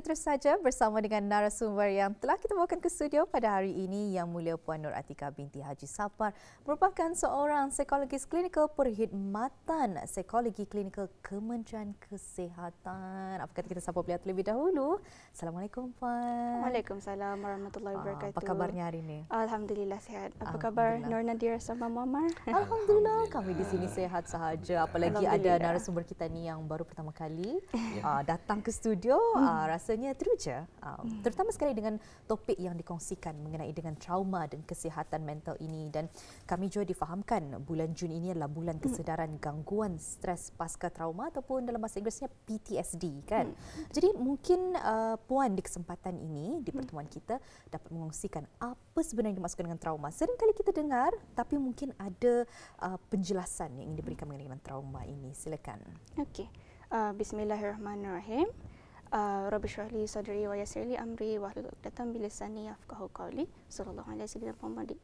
kita terus saja bersama dengan narasumber yang telah kita bawakan ke studio pada hari ini yang mulia Puan Nur Atika binti Haji Sapar merupakan seorang psikologis klinikal perkhidmatan psikologi klinikal Kementerian Kesihatan. Apa kata kita sapa beliau terlebih dahulu? Assalamualaikum Puan. Waalaikumsalam warahmatullahi ah, wabarakatuh. Apa khabarnya hari ini? Alhamdulillah sihat. Apa khabar Nur Nadira sama Muammar? Alhamdulillah. Alhamdulillah kami di sini sihat sahaja. Apalagi ada narasumber kita ni yang baru pertama kali yeah. Ya. datang ke studio. Hmm. Uh, sebenarnya teruja um, hmm. terutama sekali dengan topik yang dikongsikan mengenai dengan trauma dan kesihatan mental ini dan kami juga difahamkan bulan Jun ini adalah bulan hmm. kesedaran hmm. gangguan stres pasca trauma ataupun dalam bahasa Inggerisnya PTSD kan hmm. jadi mungkin uh, puan di kesempatan ini di hmm. pertemuan hmm. kita dapat mengongsikan apa sebenarnya dimaksudkan dengan trauma sering kali kita dengar tapi mungkin ada uh, penjelasan yang diberikan mengenai dengan trauma ini silakan okey uh, bismillahirrahmanirrahim Ah, Rabbi syrahli sadri wa yassirli amri wa hlul 'uqdatam min lisani yafqahu qawli. Sallallahu alaihi wa sallam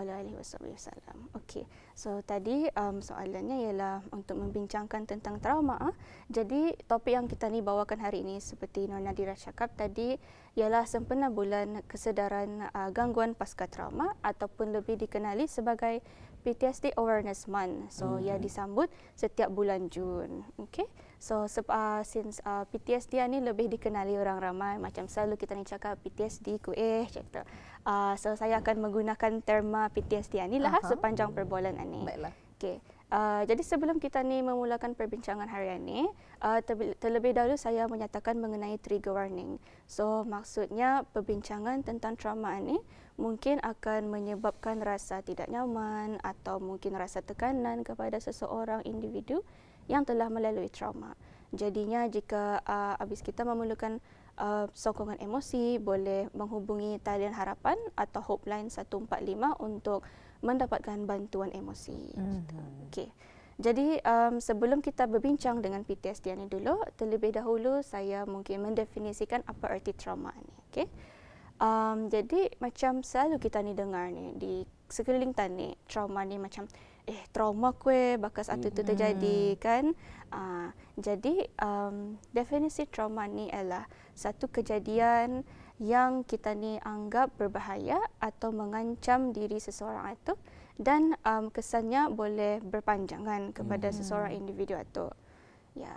alaihi wasallam. Okey. So tadi um, soalannya ialah untuk membincangkan tentang trauma. Jadi topik yang kita ni bawakan hari ini seperti Nona Dira cakap tadi ialah sempena bulan kesedaran uh, gangguan pasca trauma ataupun lebih dikenali sebagai PTSD Awareness Month. So hmm. ia disambut setiap bulan Jun. Okey. So uh, since uh, PTSD ni lebih dikenali orang ramai macam selalu kita ni cakap PTSD ku eh cakap. Uh, so saya akan menggunakan terma PTSD ini lah uh sepanjang perbualan ini. Baiklah. Okay. Uh, jadi sebelum kita ni memulakan perbincangan hari ini, uh, ah, terlebih dahulu saya menyatakan mengenai trigger warning. So maksudnya perbincangan tentang trauma ini mungkin akan menyebabkan rasa tidak nyaman atau mungkin rasa tekanan kepada seseorang individu yang telah melalui trauma. Jadinya jika uh, habis kita memulakan Uh, sokongan emosi, boleh menghubungi talian harapan atau hotline 145 untuk mendapatkan bantuan emosi. Mm-hmm. Okey. Jadi um, sebelum kita berbincang dengan PTSD ini dulu, terlebih dahulu saya mungkin mendefinisikan apa arti trauma ini. Okay, Um, jadi macam selalu kita ni dengar ni di sekeliling tani trauma ni macam eh trauma kue bakas atau tu terjadi hmm. kan. Uh, jadi um, definisi trauma ni ialah satu kejadian yang kita ni anggap berbahaya atau mengancam diri seseorang itu dan um, kesannya boleh berpanjangan kepada hmm. seseorang individu itu. Ya.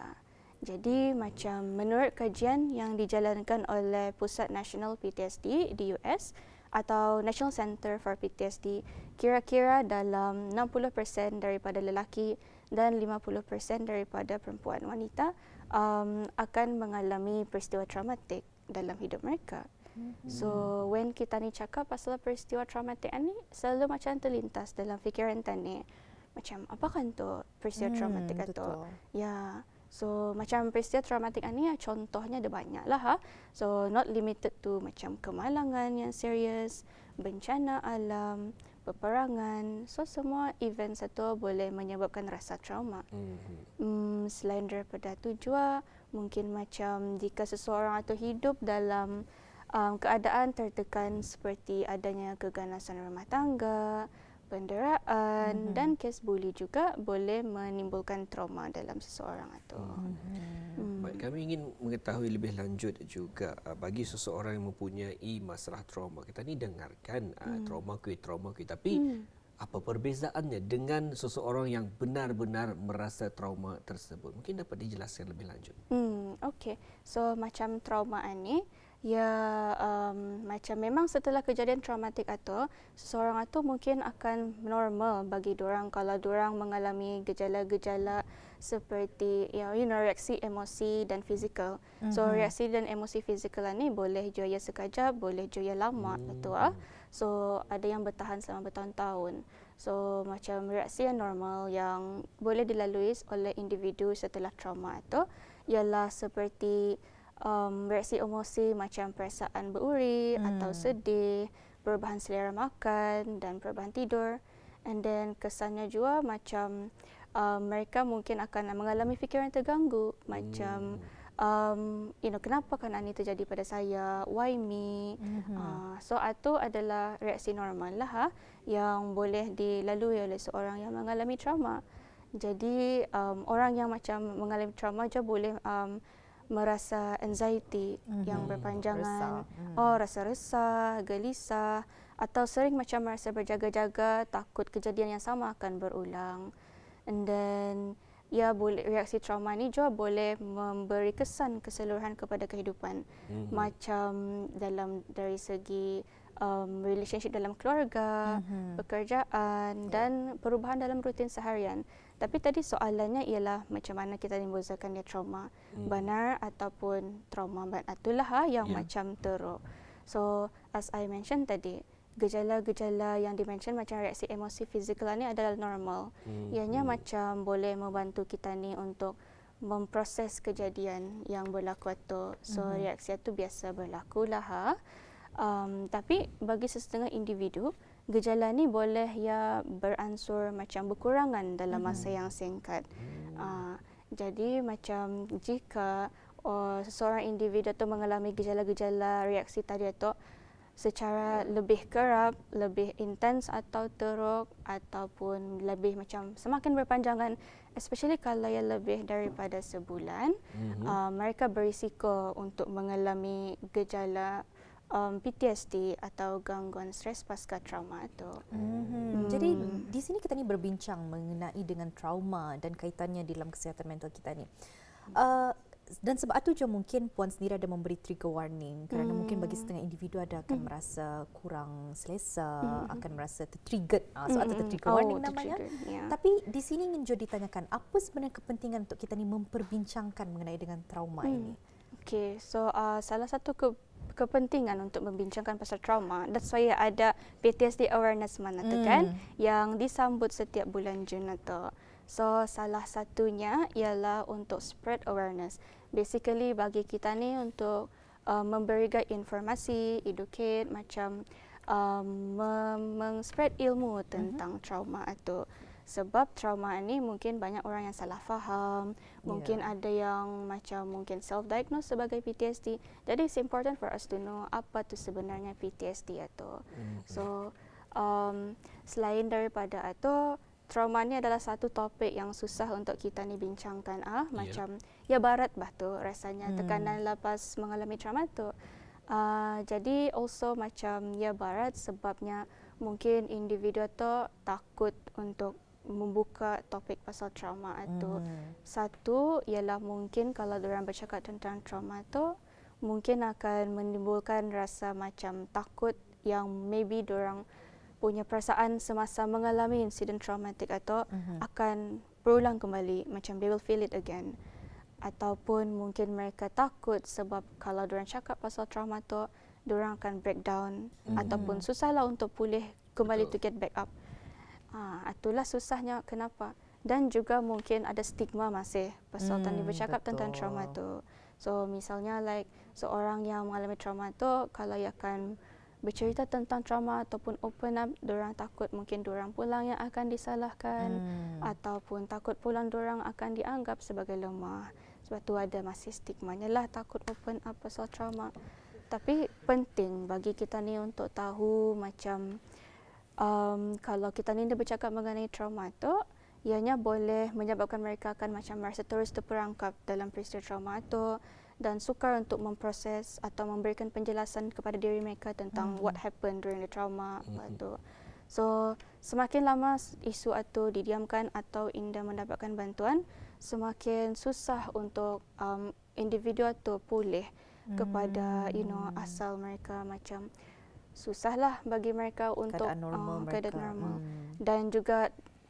Jadi macam menurut kajian yang dijalankan oleh Pusat Nasional PTSD di US atau National Center for PTSD, kira-kira dalam 60% daripada lelaki dan 50% daripada perempuan wanita um, akan mengalami peristiwa traumatik dalam hidup mereka. Mm-hmm. So when kita ni cakap pasal peristiwa traumatik ni selalu macam terlintas dalam fikiran tani macam apa kan tu peristiwa hmm, traumatik tu? Ya. So macam peristiwa traumatik ni ya, contohnya ada banyak lah ha. So not limited to macam kemalangan yang serius, bencana alam, peperangan, so semua event satu boleh menyebabkan rasa trauma. Mm-hmm. Mm, selain daripada itu juga, mungkin macam jika seseorang atau hidup dalam um, keadaan tertekan seperti adanya keganasan rumah tangga, penderaan mm-hmm. dan mhm. kes buli juga boleh menimbulkan trauma dalam seseorang atau. Mm-hmm. Baik, kami ingin mengetahui lebih lanjut juga ah, bagi seseorang yang mempunyai masalah trauma. Kita ni dengarkan uh, trauma kui trauma kui tapi mm. apa perbezaannya dengan seseorang yang benar-benar merasa trauma tersebut? Mungkin dapat dijelaskan lebih lanjut. Hmm, okey. So macam trauma ini. Ya, um, macam memang setelah kejadian traumatik atau seseorang itu mungkin akan normal bagi orang kalau orang mengalami gejala-gejala seperti you know, you know reaksi emosi dan fizikal. Mm-hmm. So mhm. reaksi dan emosi fizikal ni boleh jaya sekejap, boleh jaya lama mm. itu ah. So ada yang bertahan selama bertahun-tahun. So macam reaksi yang normal yang boleh dilalui oleh individu setelah trauma itu ialah seperti um, reaksi emosi macam perasaan beruri hmm. atau sedih, perubahan selera makan dan perubahan tidur. And then kesannya juga macam um, mereka mungkin akan mengalami fikiran terganggu hmm. macam um, you know kenapa kan ini terjadi pada saya why me mm-hmm. uh, so itu adalah reaksi normal lah ha, yang boleh dilalui oleh seorang yang mengalami trauma jadi um, orang yang macam mengalami trauma je boleh um, merasa anxiety mm-hmm. yang mhm. berpanjangan resah. Mhm. oh rasa resah gelisah atau sering macam merasa berjaga-jaga takut kejadian yang sama akan berulang and then ya boleh reaksi trauma ni juga boleh memberi kesan keseluruhan kepada kehidupan mm-hmm. macam dalam dari segi um relationship dalam keluarga mm-hmm. pekerjaan yeah. dan perubahan dalam rutin seharian tapi tadi soalannya ialah macam mana kita menimbulkan dia trauma hmm. benar ataupun trauma benar. Ah, itulah ha, yang yeah. macam teruk. So as I mentioned tadi, gejala-gejala yang dimention macam reaksi emosi fizikal ni adalah normal. Hmm. Ianya hmm. macam boleh membantu kita ni untuk memproses kejadian yang berlaku tu. So hmm. reaksi itu biasa berlaku lah. Ha. Um, tapi bagi sesetengah individu, gejala ni boleh ya beransur macam berkurangan dalam hmm masa yang singkat. Uh, jadi macam jika uh, seseorang individu tu mengalami gejala-gejala reaksi tadi tu secara lebih kerap, lebih intens atau teruk ataupun lebih macam semakin berpanjangan especially kalau yang lebih daripada sebulan mm-hmm. uh, mereka berisiko untuk mengalami gejala um, PTSD atau gangguan stres pasca trauma itu. Mm-hmm. Mm. Jadi di sini kita ni berbincang mengenai dengan trauma dan kaitannya dalam kesihatan mental kita ni. Hmm. Uh, dan sebab itu je mungkin puan sendiri ada memberi trigger warning kerana mm. mungkin bagi setengah individu ada akan mm. merasa kurang selesa, mm. akan merasa tertrigger uh, ah, sebab ada hmm. tertrigger oh, warning namanya. Yeah. Tapi di sini ingin jodi ditanyakan apa sebenarnya kepentingan untuk kita ni memperbincangkan mengenai dengan trauma mm. ini? Okay, so uh, salah satu ke kepentingan untuk membincangkan pasal trauma that's why ada PTSD awareness month mm. kan hmm. yang disambut setiap bulan Jun atau so salah satunya ialah untuk spread awareness basically bagi kita ni untuk uh, memberi guide informasi educate macam um, meng spread ilmu mhm. tentang mm-hmm. trauma atau sebab trauma ini mungkin banyak orang yang salah faham ya. mungkin ada yang macam mungkin self diagnose sebagai PTSD jadi it's important for us to know apa tu sebenarnya PTSD itu. mm-hmm. so um selain daripada itu, trauma ni adalah satu topik yang susah untuk kita ni bincangkan ah yeah. macam ya barat bah tu rasanya mm. tekanan lepas mengalami trauma tu Uh, jadi also macam ya barat sebabnya mungkin individu tu takut untuk membuka topik pasal trauma itu. Mm. Satu ialah mungkin kalau orang bercakap tentang trauma itu mungkin akan menimbulkan rasa macam takut yang maybe orang punya perasaan semasa mengalami insiden traumatik atau mm-hmm. akan berulang kembali macam they will feel it again ataupun mungkin mereka takut sebab kalau orang cakap pasal trauma itu orang akan breakdown mm-hmm. ataupun susahlah untuk pulih kembali Betul. to get back up. Ha, itulah susahnya kenapa. Dan juga mungkin ada stigma masih pasal hmm, Tani bercakap betul. tentang trauma tu. So misalnya like seorang yang mengalami trauma tu kalau ia akan bercerita tentang trauma ataupun open up, orang takut mungkin orang pulang yang akan disalahkan hmm. ataupun takut pulang orang akan dianggap sebagai lemah. Sebab tu ada masih stigmanya lah takut open up pasal trauma. Tapi penting bagi kita ni untuk tahu macam um, kalau kita ni dah bercakap mengenai trauma tu, ianya boleh menyebabkan mereka akan macam merasa terus terperangkap dalam peristiwa trauma tu dan sukar untuk memproses atau memberikan penjelasan kepada diri mereka tentang hmm what happened during the trauma mm-hmm. atau so semakin lama isu itu didiamkan atau tidak mendapatkan bantuan semakin susah untuk um, individu itu pulih hmm kepada you know hmm. asal mereka macam susahlah bagi mereka untuk ah, keadaan normal. Uh, mereka. Keadaan normal. Hmm. Dan juga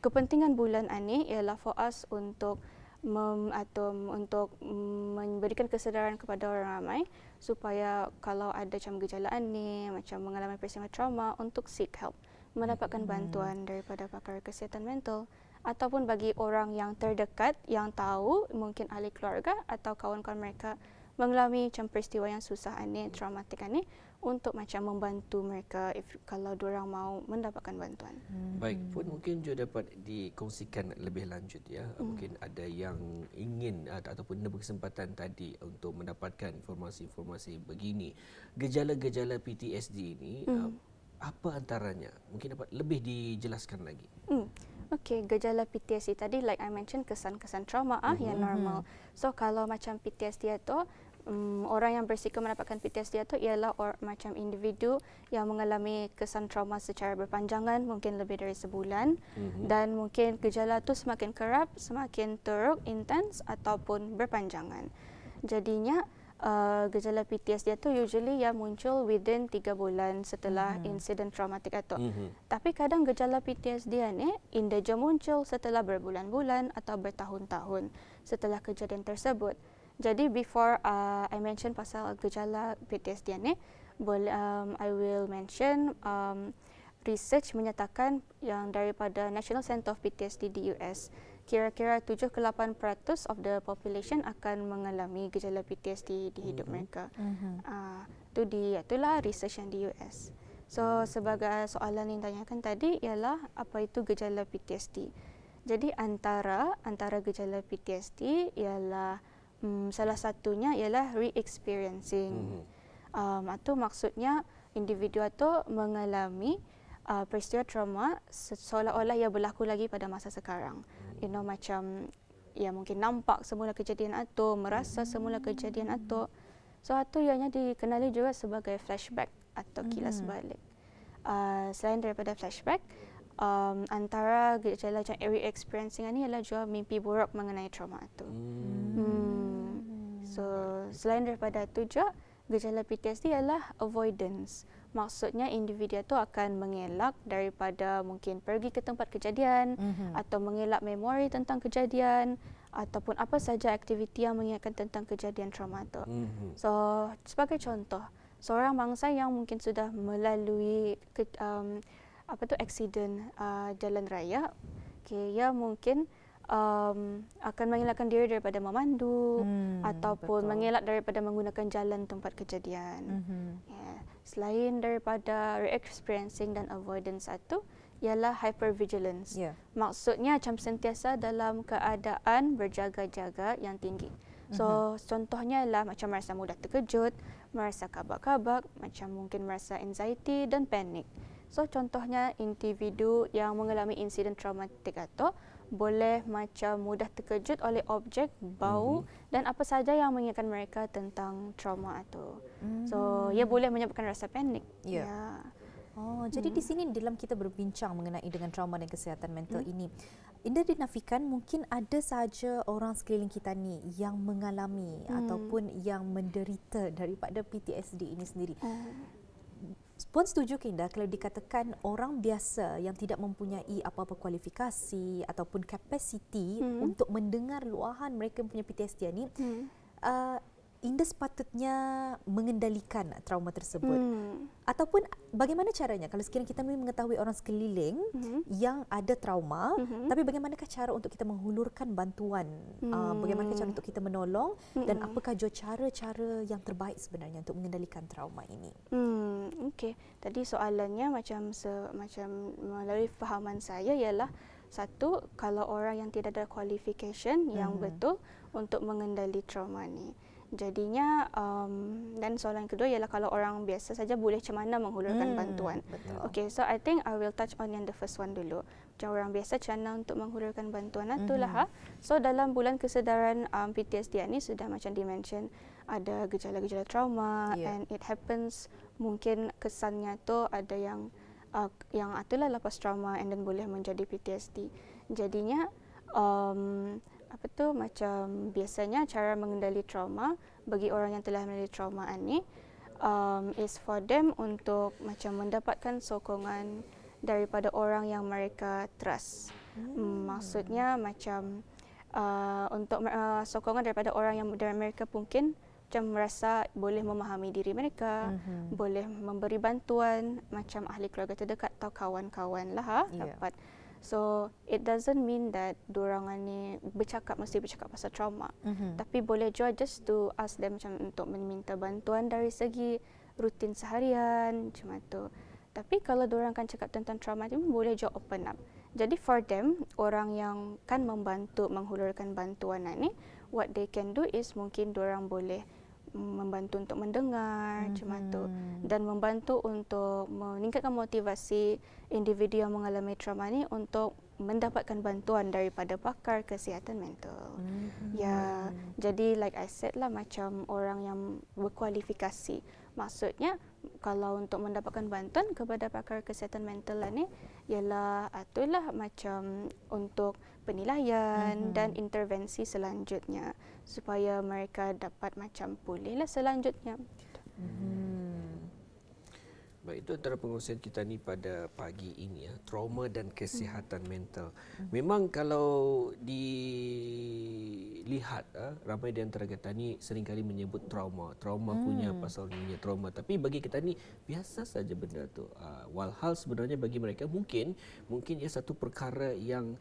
kepentingan bulan ini ialah for us untuk mem, atau untuk memberikan kesedaran kepada orang ramai supaya kalau ada macam gejala ini, macam mengalami peristiwa trauma untuk seek help, mendapatkan hmm. bantuan daripada pakar kesihatan mental ataupun bagi orang yang terdekat yang tahu mungkin ahli keluarga atau kawan-kawan mereka mengalami macam peristiwa yang susah ini, traumatik ini, untuk macam membantu mereka if kalau orang mau mendapatkan bantuan. Hmm. Baik, pun mungkin juga dapat dikongsikan lebih lanjut ya. Hmm. Mungkin ada yang ingin atau uh, ataupun ada kesempatan tadi untuk mendapatkan informasi-informasi begini. Gejala-gejala PTSD ini uh, hmm. apa antaranya? Mungkin dapat lebih dijelaskan lagi. Hmm. Okey, gejala PTSD tadi like I mention, kesan-kesan trauma ah hmm. yang normal. Hmm. So kalau macam PTSD itu um, orang yang berisiko mendapatkan PTSD itu ialah or, macam individu yang mengalami kesan trauma secara berpanjangan mungkin lebih dari sebulan mm-hmm. dan mungkin gejala itu semakin kerap, semakin teruk, intens ataupun berpanjangan. Jadinya uh, gejala PTSD itu usually yang muncul within 3 bulan setelah hmm insiden traumatik itu. hmm Tapi kadang gejala PTSD ini indah je muncul setelah berbulan-bulan atau bertahun-tahun setelah kejadian tersebut. Jadi before uh, I mention pasal gejala PTSD ni, boleh um, I will mention um, research menyatakan yang daripada National Center of PTSD di US, kira-kira 7 ke 8 peratus of the population akan mengalami gejala PTSD di hidup mm-hmm. mereka. Mm-hmm. Uh, tu di itulah research yang di US. So sebagai soalan yang tanyakan tadi ialah apa itu gejala PTSD. Jadi antara antara gejala PTSD ialah um, salah satunya ialah re-experiencing. Mm-hmm. Um, atau maksudnya individu itu mengalami uh, peristiwa trauma seolah-olah ia berlaku lagi pada masa sekarang. Mm-hmm. You know macam ya mungkin nampak semula kejadian atau merasa hmm. semula kejadian atau so atau ianya dikenali juga sebagai flashback atau kilas hmm. balik. Uh, selain daripada flashback, um, antara gejala macam re-experiencing ini ialah juga mimpi buruk mengenai trauma itu. Hmm. Hmm. So selain daripada itu juga, gejala PTSD ialah avoidance. Maksudnya individu itu akan mengelak daripada mungkin pergi ke tempat kejadian mm-hmm. atau mengelak memori tentang kejadian ataupun apa saja aktiviti yang mengingatkan tentang kejadian trauma itu. Mm-hmm. So sebagai contoh, seorang bangsa yang mungkin sudah melalui um, apa tu accident uh, jalan raya, okay, ia mungkin um, akan mengelakkan diri daripada memandu hmm, ataupun betul. mengelak daripada menggunakan jalan tempat kejadian. Mm-hmm. Yeah. Selain daripada re-experiencing dan avoidance satu, ialah hypervigilance. Yeah. Maksudnya macam sentiasa dalam keadaan berjaga-jaga yang tinggi. So mm-hmm. contohnya ialah macam merasa mudah terkejut, merasa kabak-kabak, macam mungkin merasa anxiety dan panik. So contohnya individu yang mengalami insiden traumatik atau boleh macam mudah terkejut oleh objek bau hmm dan apa saja yang mengingatkan mereka tentang trauma itu. hmm So, ia boleh menyebabkan rasa panik. Ya. Yeah. Yeah. Oh, hmm jadi di hmm. sini dalam kita berbincang mengenai dengan trauma dan kesihatan mental hmm ini. Indah dinafikan mungkin ada saja orang sekeliling kita ni yang mengalami hmm ataupun yang menderita daripada PTSD ini sendiri. hmm Puan setuju ke indah kalau dikatakan orang biasa yang tidak mempunyai apa-apa kualifikasi ataupun kapasiti hmm. untuk mendengar luahan mereka punya PTSD ni hmm. uh, Inda sepatutnya mengendalikan trauma tersebut hmm. ataupun bagaimana caranya kalau sekiranya kita mengetahui orang sekeliling hmm. yang ada trauma hmm. tapi bagaimanakah cara untuk kita menghulurkan bantuan uh, hmm. bagaimana cara untuk kita menolong hmm. dan apakah jua cara-cara yang terbaik sebenarnya untuk mengendalikan trauma ini hmm. okey tadi soalannya macam se- macam melalui fahaman saya ialah satu kalau orang yang tidak ada qualification yang hmm. betul untuk mengendali trauma ni. Jadinya um, dan soalan kedua ialah kalau orang biasa saja boleh macam mana menghulurkan hmm, bantuan. Betul. Okay, so I think I will touch on yang the first one dulu. Macam orang biasa macam mana untuk menghulurkan bantuan mm-hmm. Ah, lah, itulah. Ha? So dalam bulan kesedaran um, PTSD ini sudah macam di mention ada gejala-gejala trauma yeah. and it happens mungkin kesannya tu ada yang uh, yang atulah lepas trauma and then boleh menjadi PTSD. Jadinya um, apa tu macam biasanya cara mengendali trauma bagi orang yang telah melalui trauma ini um, is for them untuk macam mendapatkan sokongan daripada orang yang mereka trust. Hmm. hmm. Maksudnya macam uh, untuk uh, sokongan daripada orang yang dari mereka mungkin macam merasa boleh memahami diri mereka, mm-hmm. boleh memberi bantuan macam ahli keluarga terdekat atau kawan-kawan lah ha, yeah. Ya. dapat So it doesn't mean that dorangan ni bercakap mesti bercakap pasal trauma. Mm-hmm. Tapi boleh juga just to ask them macam untuk meminta bantuan dari segi rutin seharian macam tu. Tapi kalau dorang akan cakap tentang trauma ni boleh juga open up. Jadi for them orang yang kan membantu menghulurkan bantuan ni what they can do is mungkin dorang boleh membantu untuk mendengar mm-hmm. macam tu mhm. dan membantu untuk meningkatkan motivasi individu yang mengalami trauma ni untuk mendapatkan bantuan daripada pakar kesihatan mental. Mm-hmm. Ya, mm-hmm. jadi like I said lah macam orang yang berkualifikasi. Maksudnya kalau untuk mendapatkan bantuan kepada pakar kesihatan mental lah ni ialah atulah ah, macam untuk penilaian mm-hmm. dan intervensi selanjutnya supaya mereka dapat macam pulihlah selanjutnya. Hmm. Baik itu antara pengurusan kita ni pada pagi ini ya, trauma dan kesihatan hmm. mental. Mhm. Memang kalau dilihat ya, ramai di antara kita ni seringkali menyebut trauma. Trauma hmm. punya pasal ni ya trauma, tapi bagi kita ni biasa saja benda tu. Ah, walhal sebenarnya bagi mereka mungkin mungkin ia satu perkara yang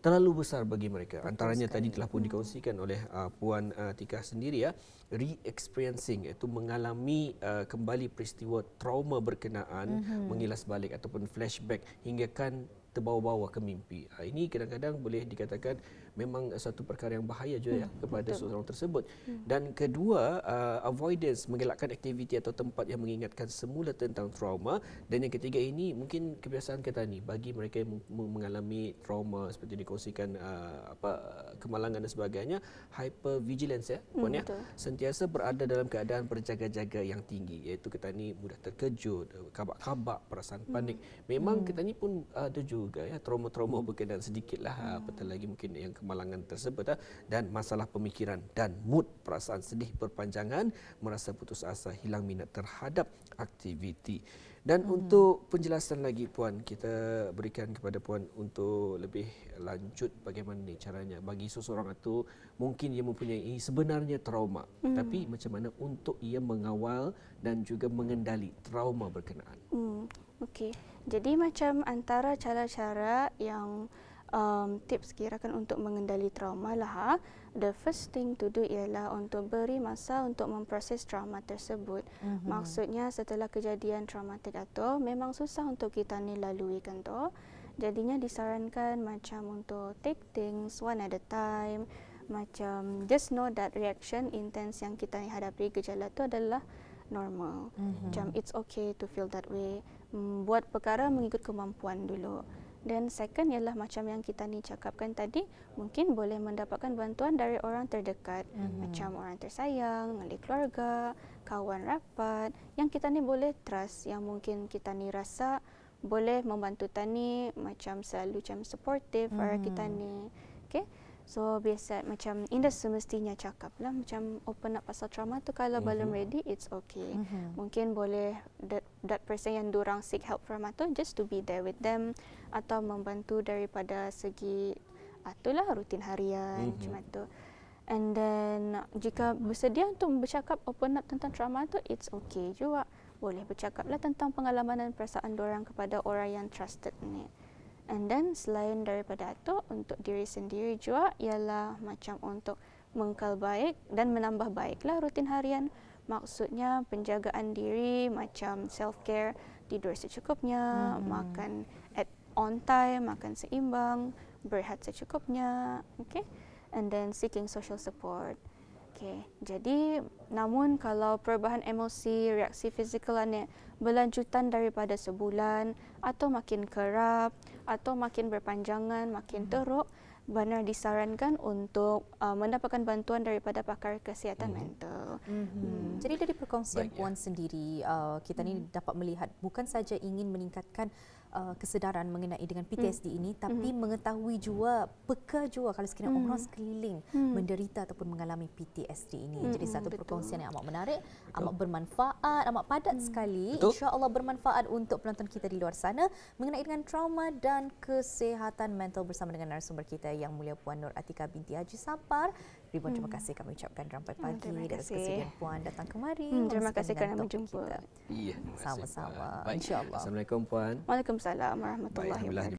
terlalu besar bagi mereka. Betul Antaranya sekali. tadi telah pun hmm. dikongsikan oleh uh, puan uh, Tika sendiri ya, re-experiencing iaitu mengalami uh, kembali peristiwa trauma berkenaan, mm-hmm. mengilas balik ataupun flashback hingga kan terbawa-bawa ke mimpi. Uh, ini kadang-kadang boleh dikatakan memang satu perkara yang bahaya juga ya hmm, ya kepada betul. seseorang tersebut hmm. dan kedua uh, avoidance mengelakkan aktiviti atau tempat yang mengingatkan semula tentang trauma dan yang ketiga ini mungkin kebiasaan kita ni bagi mereka yang mengalami trauma seperti dikongsikan uh, apa kemalangan dan sebagainya hyper vigilance ya hmm, ya sentiasa berada dalam keadaan berjaga-jaga yang tinggi iaitu kita ni mudah terkejut kabak-kabak perasaan hmm. panik memang hmm. kita ni pun ada juga ya trauma-trauma hmm. berkenaan sedikitlah uh, hmm. apatah lagi mungkin yang kemalangan kemalangan tersebut eh, dan masalah pemikiran dan mood perasaan sedih berpanjangan merasa putus asa hilang minat terhadap aktiviti dan hmm untuk penjelasan lagi puan kita berikan kepada puan untuk lebih lanjut bagaimana ni caranya bagi seseorang itu mungkin ia mempunyai sebenarnya trauma mm. tapi macam mana untuk ia mengawal dan juga mengendali trauma berkenaan mm. okey jadi macam antara cara-cara yang um, tips kan untuk mengendali trauma lah. Ha. The first thing to do ialah untuk beri masa untuk memproses trauma tersebut. Mm-hmm. Maksudnya setelah kejadian traumatik atau memang susah untuk kita ni lalui kan tu. Jadinya disarankan macam untuk take things one at a time. Macam just know that reaction intense yang kita hadapi gejala tu adalah normal. Mm-hmm. Macam it's okay to feel that way. Hmm, buat perkara mengikut kemampuan dulu dan second ialah macam yang kita ni cakapkan tadi mungkin boleh mendapatkan bantuan dari orang terdekat mm-hmm. macam orang tersayang ahli keluarga kawan rapat yang kita ni boleh trust yang mungkin kita ni rasa boleh membantu tani macam selalu macam supportive mm. orang kita ni okay? So biasa macam Inda semestinya cakap lah macam open up pasal trauma tu kalau mm-hmm. belum ready it's okay. Mm-hmm. Mungkin boleh that, that person yang dorang seek help from atau just to be there with them atau membantu daripada segi atulah ah, rutin harian mm-hmm. cuma tu. And then jika bersedia untuk bercakap open up tentang trauma tu it's okay juga. Boleh bercakaplah tentang pengalaman dan perasaan dorang kepada orang yang trusted ni. Mm-hmm. And then selain daripada itu untuk diri sendiri juga ialah macam untuk mengkal baik dan menambah baiklah rutin harian. Maksudnya penjagaan diri macam self care, tidur secukupnya, hmm. makan at on time, makan seimbang, berehat secukupnya, okay? And then seeking social support. Okay. Jadi namun kalau perubahan emosi, reaksi fizikal ni berlanjutan daripada sebulan atau makin kerap atau makin berpanjangan, makin hmm. teruk, benar disarankan untuk uh, mendapatkan bantuan daripada pakar kesihatan mm. mental. Mm-hmm. Jadi dari perkongsian Baik, ya. puan ya. sendiri, uh, kita mm. ni hmm. dapat melihat bukan saja ingin meningkatkan uh, kesedaran mengenai dengan PTSD hmm. ini hmm. tapi hmm. mengetahui juga peka juga kalau sekiranya hmm. orang sekeliling hmm. menderita ataupun mengalami PTSD ini hmm. jadi satu hmm, Betul. perkongsian yang amat menarik Betul. amat bermanfaat amat padat hmm. sekali insyaallah bermanfaat untuk penonton kita di luar sana mengenai dengan trauma dan kesehatan mental bersama dengan narasumber kita yang mulia puan Nur Atika binti Haji Sapar Ribuan hmm. terima kasih kami ucapkan rampai hmm, pagi dan hmm, dan kesediaan puan datang kemari. Hmm, terima kasih kerana menjumpa. Kita. Ya, Sama-sama. Baik. InsyaAllah. Assalamualaikum puan. Waalaikumsalam. Warahmatullahi wabarakatuh.